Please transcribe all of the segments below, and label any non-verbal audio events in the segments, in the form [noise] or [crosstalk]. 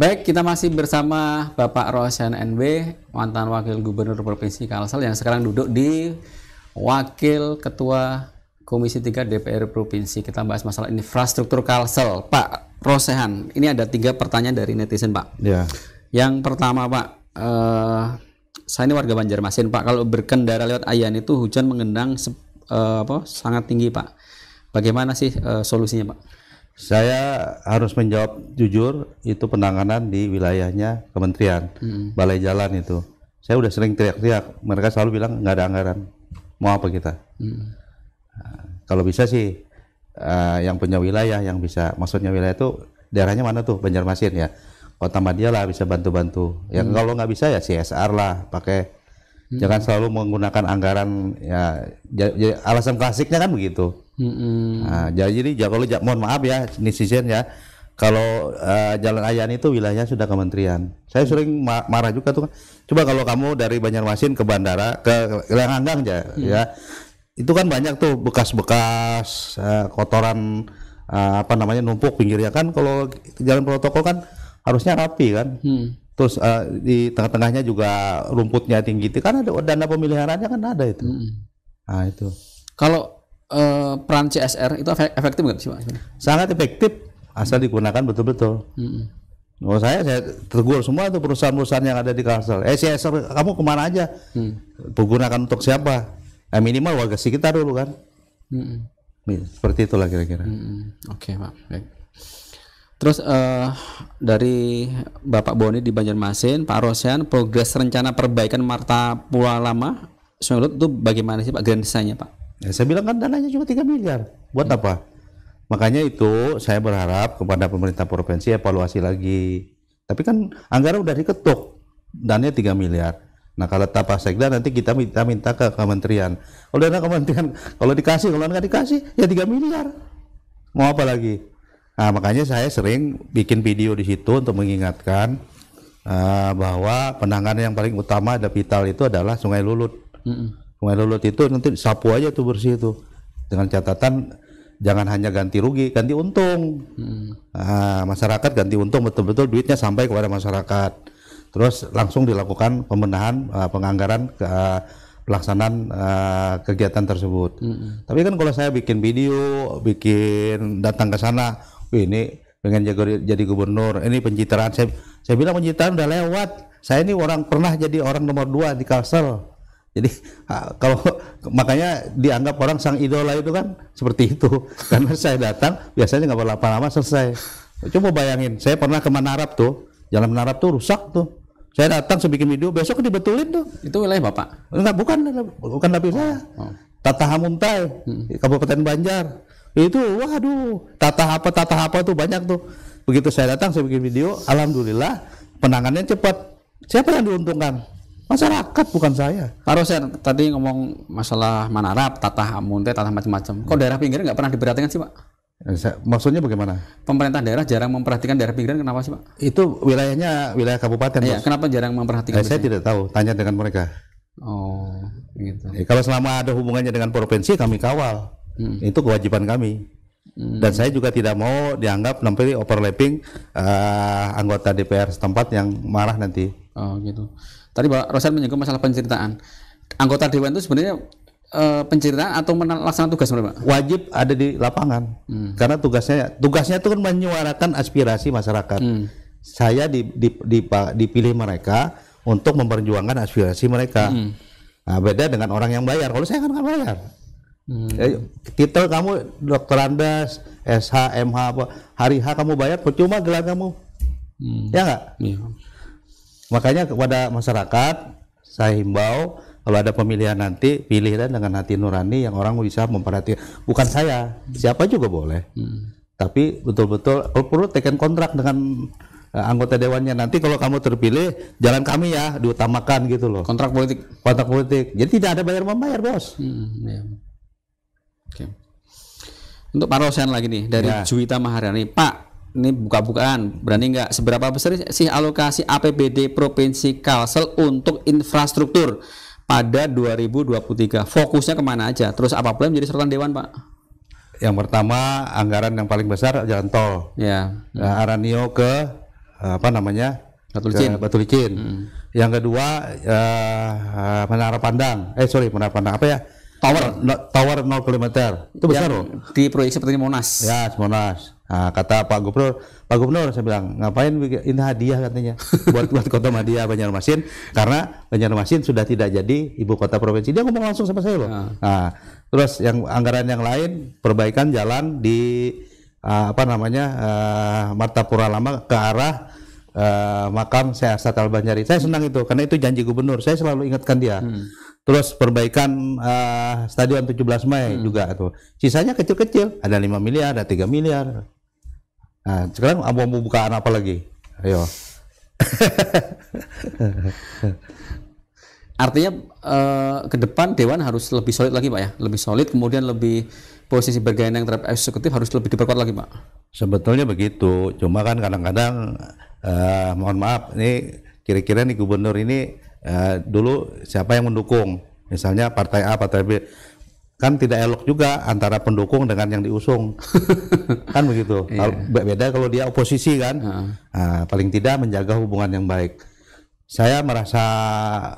Baik, kita masih bersama Bapak Rosen NB, mantan Wakil Gubernur Provinsi Kalsel yang sekarang duduk di Wakil Ketua Komisi 3 DPR Provinsi. Kita bahas masalah infrastruktur Kalsel. Pak Rosehan, ini ada tiga pertanyaan dari netizen, Pak. Ya. Yang pertama, Pak, eh, saya ini warga Banjarmasin, Pak. Kalau berkendara lewat Ayan itu hujan mengendang eh, apa, sangat tinggi, Pak. Bagaimana sih eh, solusinya, Pak? Saya harus menjawab jujur itu penanganan di wilayahnya kementerian hmm. balai jalan itu. Saya udah sering teriak-teriak, mereka selalu bilang nggak ada anggaran. Mau apa kita? Hmm. Nah, kalau bisa sih uh, yang punya wilayah yang bisa, maksudnya wilayah itu daerahnya mana tuh Banjarmasin ya. Kota Madia lah bisa bantu-bantu. Yang hmm. kalau nggak bisa ya CSR lah pakai hmm. Ya jangan selalu menggunakan anggaran ya jadi ya, ya, alasan klasiknya kan begitu hmm. nah, jadi kalau mohon maaf ya netizen ya kalau uh, Jalan Ayan itu wilayahnya sudah kementerian. Saya sering ma marah juga tuh. Kan. Coba kalau kamu dari Banjarmasin ke bandara ke Lenganggang aja hmm. ya. Itu kan banyak tuh bekas-bekas uh, kotoran uh, apa namanya numpuk pinggirnya kan kalau jalan protokol kan harusnya rapi kan. Hmm terus uh, di tengah-tengahnya juga rumputnya tinggi itu kan ada dana pemeliharaannya kan ada itu hmm. nah itu kalau uh, peran CSR itu efektif nggak sih pak sangat efektif asal digunakan betul-betul hmm. Oh saya saya tegur semua itu perusahaan-perusahaan yang ada di Kalsel. Eh CSR kamu kemana aja? Hmm. untuk siapa? Eh, minimal warga sekitar dulu kan. Hmm. Seperti itulah kira-kira. Hmm. Oke okay, pak. Baik. Terus uh, dari Bapak Boni di Banjarmasin, Pak Rosian, progres rencana perbaikan Marta Pulau Lama Sungai itu bagaimana sih Pak grandisanya Pak? Ya, saya bilang kan dananya cuma 3 miliar. Buat hmm. apa? Makanya itu saya berharap kepada pemerintah provinsi evaluasi lagi. Tapi kan anggaran udah diketuk, dananya 3 miliar. Nah kalau tapak sekda nanti kita minta, minta ke kementerian. Kalau dana kementerian kalau dikasih, kalau nggak dikasih ya 3 miliar. Mau apa lagi? Nah, makanya saya sering bikin video di situ untuk mengingatkan uh, bahwa penanganan yang paling utama ada vital itu adalah Sungai Lulut. Mm-mm. Sungai Lulut itu nanti sapu aja tuh bersih itu dengan catatan jangan hanya ganti rugi, ganti untung. Mm. Uh, masyarakat ganti untung betul-betul duitnya sampai kepada masyarakat. Terus langsung dilakukan pembenahan uh, penganggaran ke uh, pelaksanaan uh, kegiatan tersebut. Mm -hmm. Tapi kan kalau saya bikin video, bikin datang ke sana, ini pengen jadi, jadi gubernur ini pencitraan saya saya bilang pencitraan udah lewat saya ini orang pernah jadi orang nomor dua di Kalsel jadi kalau makanya dianggap orang sang idola itu kan seperti itu [laughs] karena saya datang biasanya nggak berapa lama selesai coba bayangin saya pernah ke Manarap tuh jalan Manarap tuh rusak tuh saya datang sebikin video besok dibetulin tuh itu wilayah bapak enggak bukan bukan tapi oh, saya oh. Tata Hamuntai hmm. Kabupaten Banjar itu waduh tata apa tata apa tuh banyak tuh begitu saya datang saya bikin video alhamdulillah penanganannya cepat siapa yang diuntungkan masyarakat bukan saya kalau saya tadi ngomong masalah manarap tata amunte tata macam-macam kok daerah pinggir nggak pernah diperhatikan sih pak eh, Maksudnya bagaimana? Pemerintah daerah jarang memperhatikan daerah pinggiran kenapa sih Pak? Itu wilayahnya wilayah kabupaten. Ya, kenapa jarang memperhatikan? Eh, saya tidak tahu, tanya dengan mereka. Oh, gitu. Ya, kalau selama ada hubungannya dengan provinsi kami kawal. Hmm. Itu kewajiban kami. Hmm. Dan saya juga tidak mau dianggap nampil overlapping uh, anggota DPR setempat yang marah nanti. Oh gitu. Tadi Pak Rosan menyinggung masalah penceritaan. Anggota dewan itu sebenarnya uh, penceritaan atau melaksanakan tugas mereka? Wajib ada di lapangan. Hmm. Karena tugasnya tugasnya itu kan menyuarakan aspirasi masyarakat. Hmm. Saya di, di, di, dipilih mereka untuk memperjuangkan aspirasi mereka. Hmm. Nah, beda dengan orang yang bayar. Kalau saya kan nggak bayar. Hmm. Eh, titel kamu dokter anda SH, MH apa hari H kamu bayar percuma gelar kamu. Hmm. Ya enggak? Ya. Makanya kepada masyarakat saya himbau kalau ada pemilihan nanti pilihlah dengan hati nurani yang orang bisa memperhatikan. Bukan saya, siapa juga boleh. Hmm. Tapi betul-betul kalau perlu tekan kontrak dengan eh, anggota dewannya nanti kalau kamu terpilih jalan kami ya diutamakan gitu loh kontrak politik kontrak politik jadi tidak ada bayar membayar bos hmm, ya. Oke. Untuk Pak Rosen lagi nih dari ya. Juwita Maharani, Pak ini buka-bukaan berani nggak seberapa besar sih alokasi APBD Provinsi Kalsel untuk infrastruktur pada 2023 fokusnya kemana aja terus apa pula menjadi sorotan Dewan Pak yang pertama anggaran yang paling besar jalan tol ya ya. Aranio ke apa namanya Batu Licin, Batu Licin. Hmm. yang kedua uh, Menara Pandang eh sorry Menara Pandang apa ya Tower Tower 0 km. Itu besar loh. Di proyek seperti Monas. Ya, Monas. Nah, kata Pak Gubernur, Pak Gubernur saya bilang, ngapain ini hadiah katanya [laughs] buat buat Kota Madia Banjarmasin karena Banjarmasin sudah tidak jadi ibu kota provinsi. Dia ngomong langsung sama saya loh. Nah, nah terus yang anggaran yang lain perbaikan jalan di uh, apa namanya uh, Martapura Lama ke arah uh, makam saya Asat Banjari. Saya senang itu karena itu janji gubernur. Saya selalu ingatkan dia. Hmm Terus perbaikan uh, stadion 17 Mei hmm. juga tuh. Sisanya kecil-kecil, ada 5 miliar, ada 3 miliar. Nah, sekarang mau bukaan apa lagi? Ayo. [laughs] Artinya uh, ke depan Dewan harus lebih solid lagi Pak ya, lebih solid kemudian lebih posisi yang terhadap eksekutif harus lebih diperkuat lagi Pak. Sebetulnya begitu, cuma kan kadang-kadang uh, mohon maaf ini kira-kira nih gubernur ini Ya, dulu siapa yang mendukung misalnya partai A partai B kan tidak elok juga antara pendukung dengan yang diusung [laughs] kan begitu yeah. Iya. beda kalau dia oposisi kan uh. Nah, paling tidak menjaga hubungan yang baik saya merasa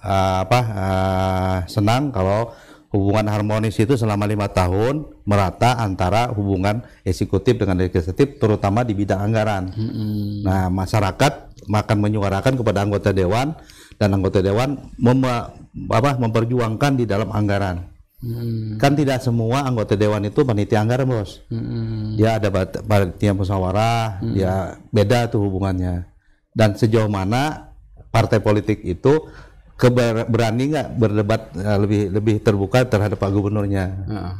uh, apa uh, senang kalau hubungan harmonis itu selama lima tahun merata antara hubungan eksekutif dengan legislatif terutama di bidang anggaran. -hmm. Nah masyarakat makan menyuarakan kepada anggota dewan dan anggota dewan mem apa, memperjuangkan di dalam anggaran. Hmm. Kan tidak semua anggota dewan itu panitia anggaran, Bos. Hmm. Dia ada panitia musyawarah, hmm. dia beda tuh hubungannya. Dan sejauh mana partai politik itu keber, berani nggak berdebat eh, lebih lebih terbuka terhadap Pak Gubernurnya. Uh.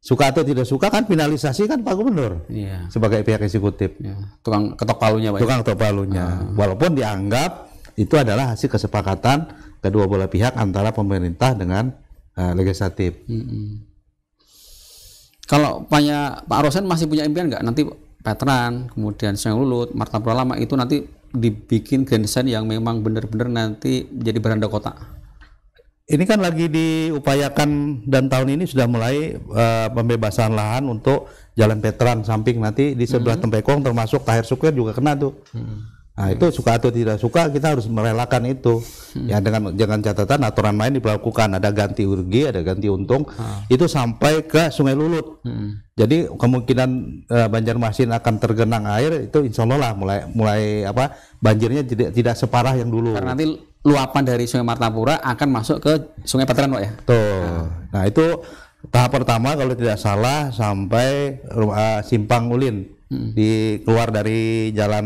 Suka atau tidak suka kan finalisasi kan Pak Gubernur iya. sebagai pihak eksekutif. Iya. Tukang ketok palunya. Pak ya? Tukang ketok palunya. Uh. Walaupun dianggap itu adalah hasil kesepakatan kedua belah pihak antara pemerintah dengan uh, legislatif. -hmm. Kalau punya Pak Rosen masih punya impian nggak nanti Petran, kemudian Siang Lulut, Marta Lama itu nanti dibikin grandstand yang memang benar-benar nanti jadi beranda kota. Ini kan lagi diupayakan dan tahun ini sudah mulai uh, pembebasan lahan untuk Jalan Petran samping nanti di sebelah mm -hmm. Tempekong termasuk Tahir Sukir juga kena tuh. Mm -hmm Nah itu suka atau tidak suka kita harus merelakan itu hmm. ya dengan jangan catatan aturan main diperlakukan ada ganti rugi ada ganti untung ah. itu sampai ke Sungai Lulut hmm. jadi kemungkinan uh, Banjarmasin akan tergenang air itu insya Allah lah mulai mulai apa banjirnya tidak tidak separah yang dulu karena nanti luapan dari Sungai Martapura akan masuk ke Sungai Pateran Pak ya tuh ah. nah itu tahap pertama kalau tidak salah sampai uh, simpang Ulin hmm. di keluar dari jalan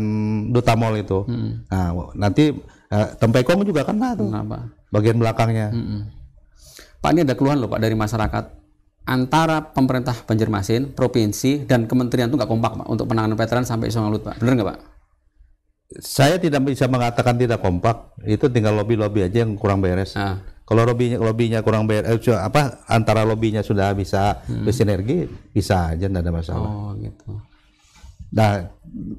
Duta Mall itu. Hmm. Nah, nanti eh, Tempekong juga kena tuh. Kenapa? Bagian belakangnya. Hmm. Pak ini ada keluhan loh Pak dari masyarakat antara pemerintah Banjarmasin, provinsi dan kementerian itu nggak kompak Pak untuk penanganan veteran sampai Songalut Pak. Benar nggak Pak? Saya tidak bisa mengatakan tidak kompak. Itu tinggal lobby-lobby aja yang kurang beres. Ah. Kalau lobbynya lobbynya kurang beres eh, apa antara lobbynya sudah bisa hmm. bersinergi, bisa aja tidak ada masalah. Oh, gitu. Nah,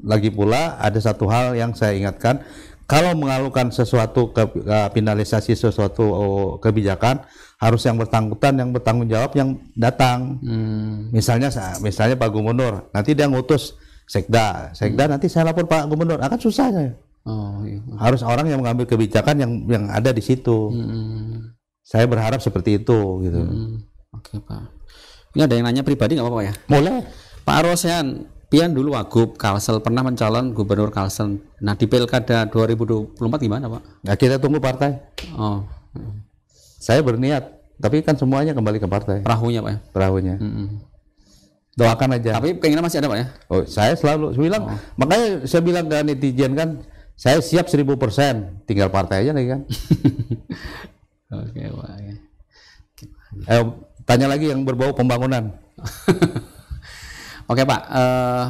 lagi pula ada satu hal yang saya ingatkan, kalau mengalukan sesuatu ke, ke eh, finalisasi sesuatu oh, kebijakan harus yang bertanggutan yang bertanggung jawab yang datang. Hmm. Misalnya misalnya Pak Gubernur, nanti dia ngutus sekda, sekda hmm. nanti saya lapor Pak Gubernur, akan susah saya. Oh, iya. Harus orang yang mengambil kebijakan yang yang ada di situ. Hmm. Saya berharap seperti itu gitu. Hmm. Oke, Pak. Ini ada yang nanya pribadi nggak apa-apa ya? Boleh. Pak Rosian, Pian dulu Wagub Kalsel pernah mencalon gubernur Kalsel. Nah di pilkada 2024 gimana Pak? Nah, kita tunggu partai. Oh. Saya berniat, tapi kan semuanya kembali ke partai. Perahunya Pak ya? Perahunya. Mm -hmm. Doakan aja. Tapi keinginan masih ada Pak ya? Oh, saya selalu saya bilang, oh. makanya saya bilang ke netizen kan, saya siap 1000 persen, tinggal partai aja lagi kan. [laughs] Oke Pak. Ya. Eh, tanya lagi yang berbau pembangunan. [laughs] Oke Pak, uh,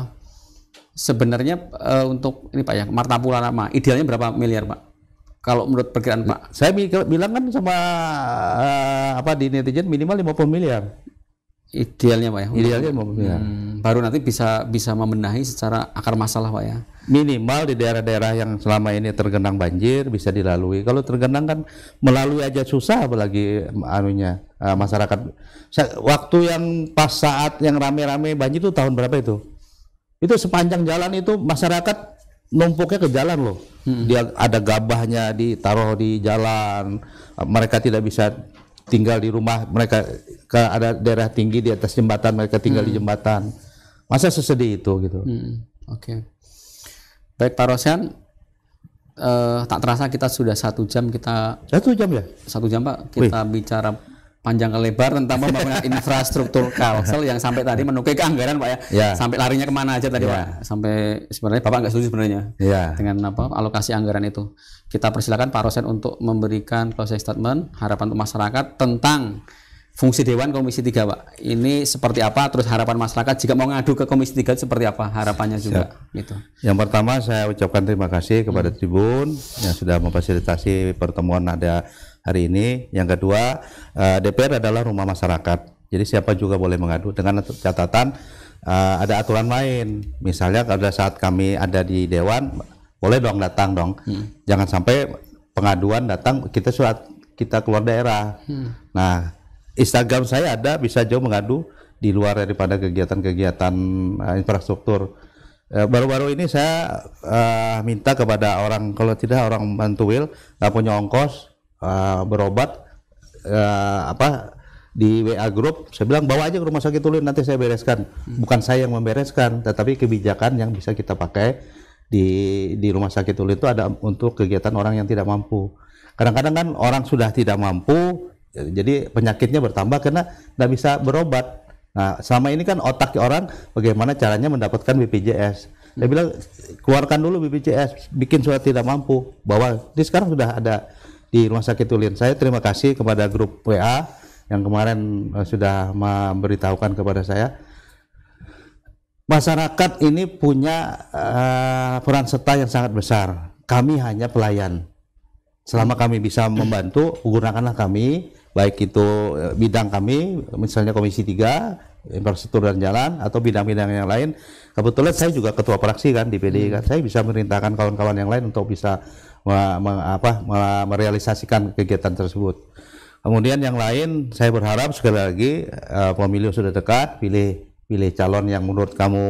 sebenarnya uh, untuk ini Pak ya Martapura nama idealnya berapa miliar Pak? Kalau menurut perkiraan Pak? Saya bilang kan sama uh, apa di netizen minimal 50 miliar. Idealnya Pak ya. Idealnya 50 miliar. Hmm, baru nanti bisa bisa membenahi secara akar masalah Pak ya minimal di daerah-daerah yang selama ini tergenang banjir bisa dilalui. Kalau tergenang kan melalui aja susah apalagi anunya eh, masyarakat. Waktu yang pas saat yang rame-rame banjir itu tahun berapa itu? Itu sepanjang jalan itu masyarakat numpuknya ke jalan loh. Hmm. Dia ada gabahnya ditaruh di jalan. Eh, mereka tidak bisa tinggal di rumah. Mereka ke ada daerah tinggi di atas jembatan, mereka tinggal hmm. di jembatan. Masa sesedih itu gitu. Hmm. Oke. Okay. Baik Pak Rosian, eh, tak terasa kita sudah satu jam kita satu jam ya satu jam Pak kita Wih. bicara panjang ke lebar tentang pembangunan [laughs] infrastruktur kalsel yang sampai tadi ya. menukai keanggaran Pak ya. ya. Sampai larinya kemana aja tadi ya. Pak? Sampai sebenarnya Bapak nggak setuju sebenarnya ya. dengan apa alokasi anggaran itu. Kita persilakan Pak Rosian untuk memberikan closing statement harapan untuk masyarakat tentang fungsi dewan komisi 3 Pak. Ini seperti apa terus harapan masyarakat jika mau ngadu ke komisi 3 seperti apa harapannya juga Siap. gitu. Yang pertama saya ucapkan terima kasih kepada hmm. Tribun yang sudah memfasilitasi pertemuan ada hari ini. Yang kedua, uh, eh, DPR adalah rumah masyarakat. Jadi siapa juga boleh mengadu dengan catatan uh, ada aturan lain. Misalnya pada saat kami ada di dewan boleh dong datang dong. Hmm. Jangan sampai pengaduan datang kita surat kita keluar daerah. Hmm. Nah, Instagram saya ada bisa jauh mengadu di luar daripada kegiatan-kegiatan uh, infrastruktur. Eh, baru-baru uh, ini saya uh, minta kepada orang kalau tidak orang mantuil nggak punya ongkos uh, berobat uh, apa di WA grup saya bilang bawa aja ke rumah sakit Ulin nanti saya bereskan. Hmm. Bukan saya yang membereskan tetapi kebijakan yang bisa kita pakai di di rumah sakit Ulin itu ada untuk kegiatan orang yang tidak mampu. Kadang-kadang kan orang sudah tidak mampu jadi penyakitnya bertambah karena tidak bisa berobat. Nah, selama ini kan otak orang bagaimana caranya mendapatkan BPJS. Dia bilang keluarkan dulu BPJS, bikin surat tidak mampu, Bahwa ini sekarang sudah ada di Rumah Sakit Ulin. Saya terima kasih kepada grup WA yang kemarin eh, sudah memberitahukan kepada saya. Masyarakat ini punya uh, peran serta yang sangat besar. Kami hanya pelayan. Selama kami bisa membantu, gunakanlah kami baik itu eh, bidang kami misalnya Komisi 3 infrastruktur dan jalan atau bidang-bidang yang lain kebetulan saya juga ketua praksi kan di PDI kan hmm. saya bisa merintahkan kawan-kawan yang lain untuk bisa apa, merealisasikan kegiatan tersebut kemudian yang lain saya berharap sekali lagi uh, eh, pemilu sudah dekat pilih pilih calon yang menurut kamu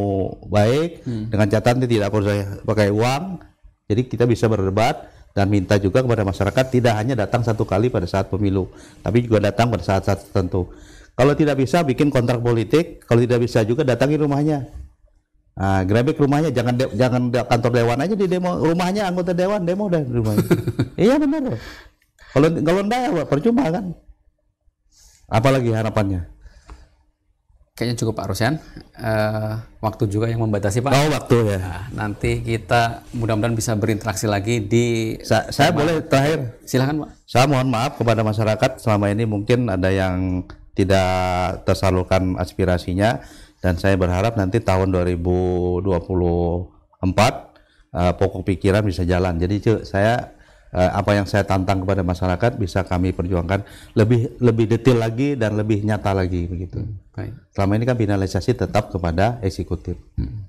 baik hmm. dengan catatan tidak perlu saya pakai uang jadi kita bisa berdebat dan minta juga kepada masyarakat tidak hanya datang satu kali pada saat pemilu, tapi juga datang pada saat-saat tertentu. Kalau tidak bisa bikin kontrak politik, kalau tidak bisa juga datangi rumahnya. Nah, grebek rumahnya jangan de jangan de kantor dewan aja di demo rumahnya anggota dewan demo dan rumahnya. [laughs] iya benar Kalau kalau enggak ya, percuma kan. Apalagi harapannya? Kayaknya cukup Pak Rusyan. Uh, eh, waktu juga yang membatasi Pak. Oh waktu ya. Nah, nanti kita mudah-mudahan bisa berinteraksi lagi di. Sa saya tema. boleh terakhir. silakan Pak. Saya mohon maaf kepada masyarakat selama ini mungkin ada yang tidak tersalurkan aspirasinya dan saya berharap nanti tahun 2024 uh, eh, pokok pikiran bisa jalan. Jadi saya Eh, apa yang saya tantang kepada masyarakat bisa kami perjuangkan lebih lebih detail lagi dan lebih nyata lagi begitu. Hmm, baik. Selama ini kan finalisasi tetap kepada eksekutif. Hmm.